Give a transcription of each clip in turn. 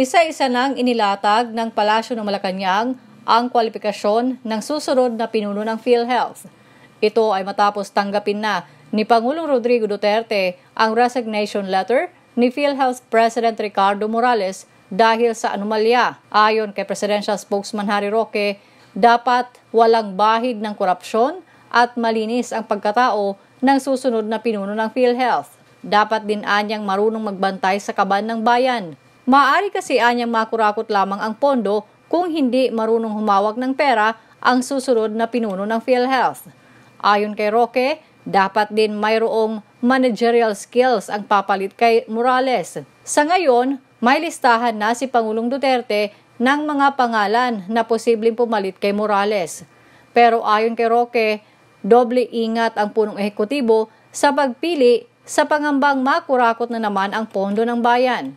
Isa-isa nang inilatag ng Palasyo ng Malacanang ang kwalifikasyon ng susunod na pinuno ng PhilHealth. Ito ay matapos tanggapin na ni Pangulong Rodrigo Duterte ang resignation letter ni PhilHealth President Ricardo Morales dahil sa anomalya. Ayon kay Presidential Spokesman Harry Roque, dapat walang bahid ng korupsyon at malinis ang pagkatao ng susunod na pinuno ng PhilHealth. Dapat din anyang marunong magbantay sa kaban ng bayan Maari kasi anyang makurakot lamang ang pondo kung hindi marunong humawak ng pera ang susunod na pinuno ng PhilHealth. Ayon kay Roque, dapat din mayroong managerial skills ang papalit kay Morales. Sa ngayon, may listahan na si Pangulong Duterte ng mga pangalan na posibleng pumalit kay Morales. Pero ayon kay Roque, doble ingat ang punong ehekutibo sa pagpili sa pangambang makurakot na naman ang pondo ng bayan.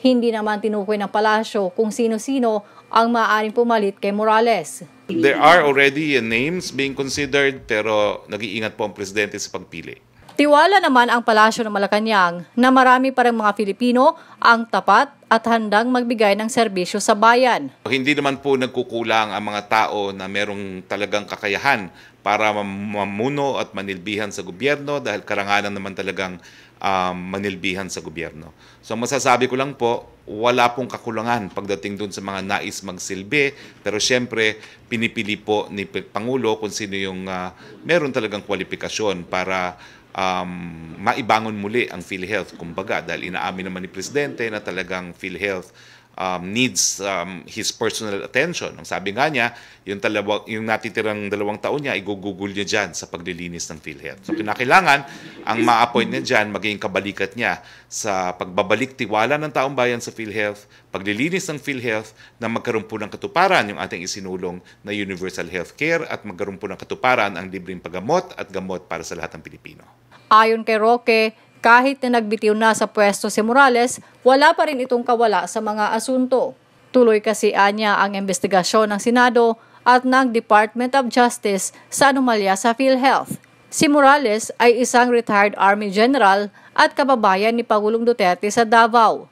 Hindi naman tinukoy ng palasyo kung sino-sino ang maaaring pumalit kay Morales. There are already names being considered pero nag-iingat po ang presidente sa pagpili. Tiwala naman ang Palasyo ng Malacanang na marami pa rin mga Filipino ang tapat at handang magbigay ng serbisyo sa bayan. Hindi naman po nagkukulang ang mga tao na merong talagang kakayahan para mamuno at manilbihan sa gobyerno dahil karangalan naman talagang um, manilbihan sa gobyerno. So masasabi ko lang po, wala pong kakulangan pagdating dun sa mga nais magsilbi pero siyempre pinipili po ni Pangulo kung sino yung uh, meron talagang kwalifikasyon para um, maibangon muli ang PhilHealth. Kumbaga, dahil inaamin naman ni Presidente na talagang PhilHealth um, needs um, his personal attention. Ang sabi nga niya, yung, talawa, yung natitirang dalawang taon niya, igugugol niya dyan sa paglilinis ng PhilHealth. So kinakailangan, ang ma-appoint niya dyan, maging kabalikat niya sa pagbabalik tiwala ng taong bayan sa PhilHealth, paglilinis ng PhilHealth na magkaroon po ng katuparan yung ating isinulong na universal healthcare at magkaroon po ng katuparan ang libreng paggamot at gamot para sa lahat ng Pilipino. Ayon kay Roque, kahit na nagbitiw na sa pwesto si Morales, wala pa rin itong kawala sa mga asunto. Tuloy kasi anya ang investigasyon ng Senado at ng Department of Justice sa anomalya sa PhilHealth. Si Morales ay isang retired Army General at kababayan ni Pangulong Duterte sa Davao.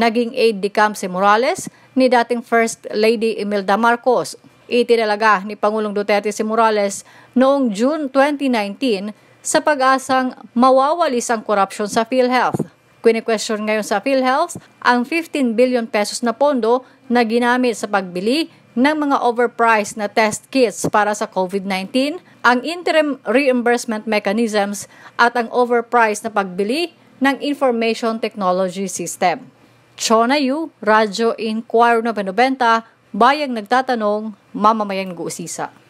Naging aide de camp si Morales ni dating First Lady Imelda Marcos. Itinalaga ni Pangulong Duterte si Morales noong June 2019 sa pag-asang mawawalis ang korupsyon sa PhilHealth. Kwini-question ngayon sa PhilHealth ang 15 billion pesos na pondo na ginamit sa pagbili ng mga overpriced na test kits para sa COVID-19, ang interim reimbursement mechanisms at ang overpriced na pagbili ng information technology system. Chona Yu, Radyo Inquirer 90, bayang nagtatanong, mamamayang nag-uusisa.